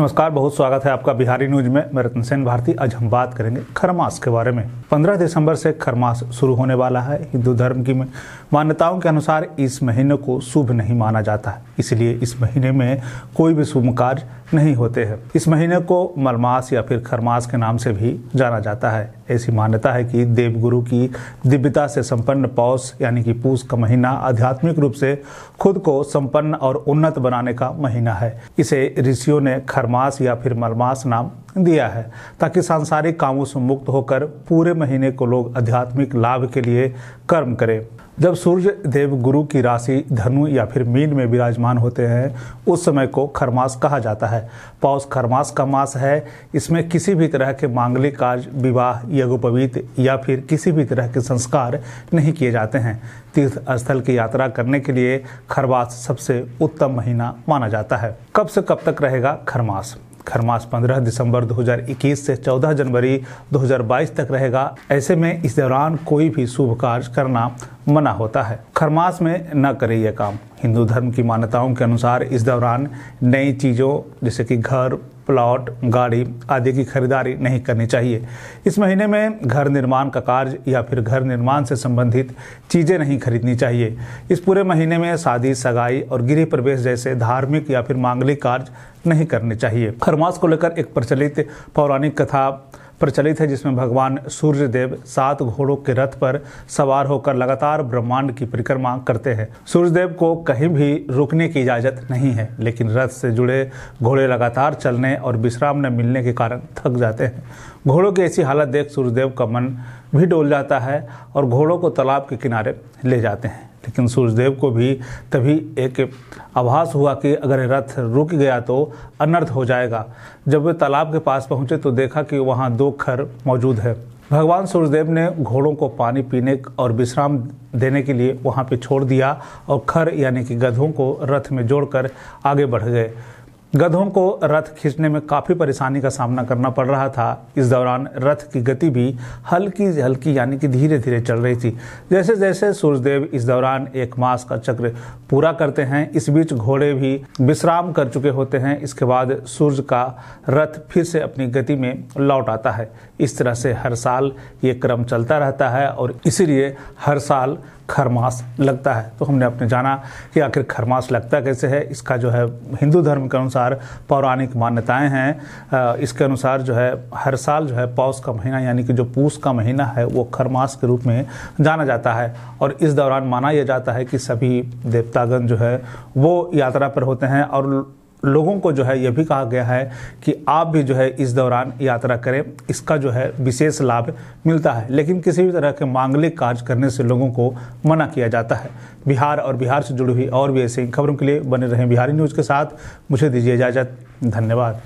नमस्कार बहुत स्वागत है आपका बिहारी न्यूज में मैं रतन सेन भारती आज हम बात करेंगे खरमास के बारे में 15 दिसंबर से खरमास शुरू होने वाला है हिंदू धर्म की मान्यताओं के अनुसार इस महीने को शुभ नहीं माना जाता है इसलिए इस महीने में कोई भी शुभ कार्य नहीं होते हैं इस महीने को मलमास या फिर खरमास के नाम से भी जाना जाता है ऐसी मान्यता है कि देवगुरु की दिव्यता से संपन्न पौष यानी कि पूष का महीना आध्यात्मिक रूप से खुद को संपन्न और उन्नत बनाने का महीना है इसे ऋषियों ने खर मलमास या फिर मलमास नाम दिया है ताकि सांसारिक कामों से मुक्त होकर पूरे महीने को लोग आध्यात्मिक लाभ के लिए कर्म करें जब सूर्य देव गुरु की राशि धनु या फिर मीन में विराजमान होते हैं उस समय को खरमास कहा जाता है पौष खरमास का मास है इसमें किसी भी तरह के मांगलिक कार्य विवाह यज्ञोपवीत या फिर किसी भी तरह के संस्कार नहीं किए जाते हैं तीर्थ स्थल की यात्रा करने के लिए खरमास सबसे उत्तम महीना माना जाता है कब से कब तक रहेगा खरमास खरमास 15 दिसंबर 2021 से 14 जनवरी 2022 तक रहेगा ऐसे में इस दौरान कोई भी शुभ कार्य करना मना होता है खरमास में न करें यह काम हिंदू धर्म की मान्यताओं के अनुसार इस दौरान नई चीज़ों जैसे कि घर प्लॉट गाड़ी आदि की खरीदारी नहीं करनी चाहिए इस महीने में घर निर्माण का कार्य या फिर घर निर्माण से संबंधित चीज़ें नहीं खरीदनी चाहिए इस पूरे महीने में शादी सगाई और गृह प्रवेश जैसे धार्मिक या फिर मांगलिक कार्य नहीं करने चाहिए खरमास को लेकर एक प्रचलित पौराणिक कथा प्रचलित है जिसमें भगवान सूर्यदेव सात घोड़ों के रथ पर सवार होकर लगातार ब्रह्मांड की परिक्रमा करते हैं सूर्यदेव को कहीं भी रुकने की इजाजत नहीं है लेकिन रथ से जुड़े घोड़े लगातार चलने और विश्राम न मिलने के कारण थक जाते हैं घोड़ों की ऐसी हालत देख सूर्यदेव का मन भी डोल जाता है और घोड़ों को तालाब के किनारे ले जाते हैं लेकिन सूर्यदेव को भी तभी एक आभास हुआ कि अगर रथ रुक गया तो अनर्थ हो जाएगा जब वे तालाब के पास पहुंचे तो देखा कि वहां दो खर मौजूद है भगवान सूर्यदेव ने घोड़ों को पानी पीने और विश्राम देने के लिए वहां पर छोड़ दिया और खर यानी कि गधों को रथ में जोड़कर आगे बढ़ गए गधों को रथ खींचने में काफ़ी परेशानी का सामना करना पड़ रहा था इस दौरान रथ की गति भी हल्की हल्की यानी कि धीरे धीरे चल रही थी जैसे जैसे सूर्यदेव इस दौरान एक मास का चक्र पूरा करते हैं इस बीच घोड़े भी विश्राम कर चुके होते हैं इसके बाद सूर्य का रथ फिर से अपनी गति में लौट आता है इस तरह से हर साल ये क्रम चलता रहता है और इसीलिए हर साल खरमास लगता है तो हमने अपने जाना कि आखिर खरमास लगता कैसे है इसका जो है हिंदू धर्म के अनुसार पौराणिक मान्यताएं हैं इसके अनुसार जो है हर साल जो है पौष का महीना यानी कि जो पूस का महीना है वो खरमास के रूप में जाना जाता है और इस दौरान माना यह जाता है कि सभी देवतागण जो है वो यात्रा पर होते हैं और लोगों को जो है यह भी कहा गया है कि आप भी जो है इस दौरान यात्रा करें इसका जो है विशेष लाभ मिलता है लेकिन किसी भी तरह के मांगलिक कार्य करने से लोगों को मना किया जाता है बिहार और बिहार से जुड़ी हुई और भी ऐसी खबरों के लिए बने रहें बिहारी न्यूज़ के साथ मुझे दीजिए इजाज़त धन्यवाद